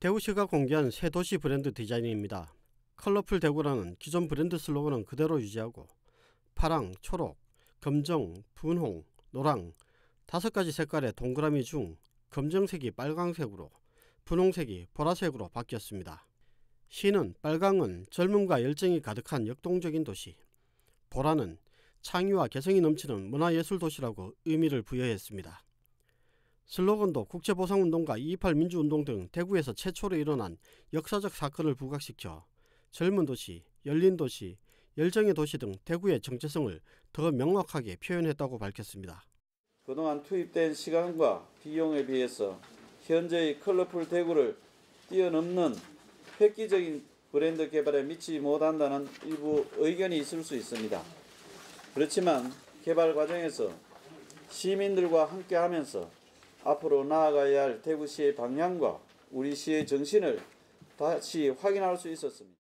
대구시가 공개한 새 도시 브랜드 디자인입니다. 컬러풀 대구라는 기존 브랜드 슬로건은 그대로 유지하고 파랑, 초록, 검정, 분홍, 노랑 다섯 가지 색깔의 동그라미 중 검정색이 빨강색으로 분홍색이 보라색으로 바뀌었습니다. 시는 빨강은 젊음과 열정이 가득한 역동적인 도시, 보라는 창의와 개성이 넘치는 문화예술 도시라고 의미를 부여했습니다. 슬로건도 국제보상운동과 228 민주운동 등 대구에서 최초로 일어난 역사적 사건을 부각시켜 젊은 도시, 열린 도시, 열정의 도시 등 대구의 정체성을 더 명확하게 표현했다고 밝혔습니다. 그동안 투입된 시간과 비용에 비해서 현재의 컬러풀 대구를 뛰어넘는 획기적인 브랜드 개발에 미치지 못한다는 일부 의견이 있을 수 있습니다. 그렇지만 개발 과정에서 시민들과 함께 하면서 앞으로 나아가야 할 대구시의 방향과 우리 시의 정신을 다시 확인할 수 있었습니다.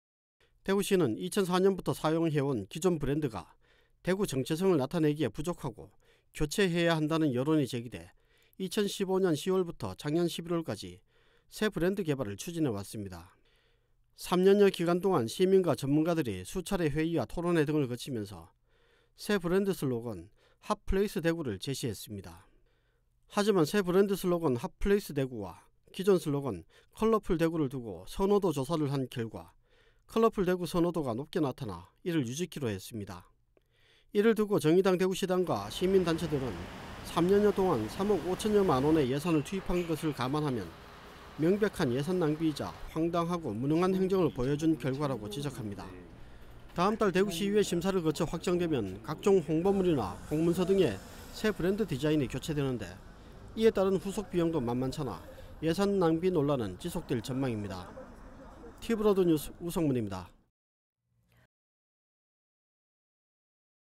대구시는 2004년부터 사용해온 기존 브랜드가 대구 정체성을 나타내기에 부족하고 교체해야 한다는 여론이 제기돼 2015년 10월부터 작년 11월까지 새 브랜드 개발을 추진해 왔습니다. 3년여 기간 동안 시민과 전문가들이 수차례 회의와 토론회 등을 거치면서 새 브랜드 슬로건 핫플레이스 대구를 제시했습니다. 하지만 새 브랜드 슬로건 핫플레이스 대구와 기존 슬로건 컬러풀 대구를 두고 선호도 조사를 한 결과 컬러풀 대구 선호도가 높게 나타나 이를 유지키로 했습니다. 이를 두고 정의당 대구시당과 시민단체들은 3년여 동안 3억 5천여만 원의 예산을 투입한 것을 감안하면 명백한 예산 낭비이자 황당하고 무능한 행정을 보여준 결과라고 지적합니다. 다음 달 대구시의회 심사를 거쳐 확정되면 각종 홍보물이나 공문서 등의 새 브랜드 디자인이 교체되는데 이에 따른 후속 비용도 만만찮아 예산 낭비 논란은 지속될 전망입니다. 티브로드 뉴스 우성문입니다.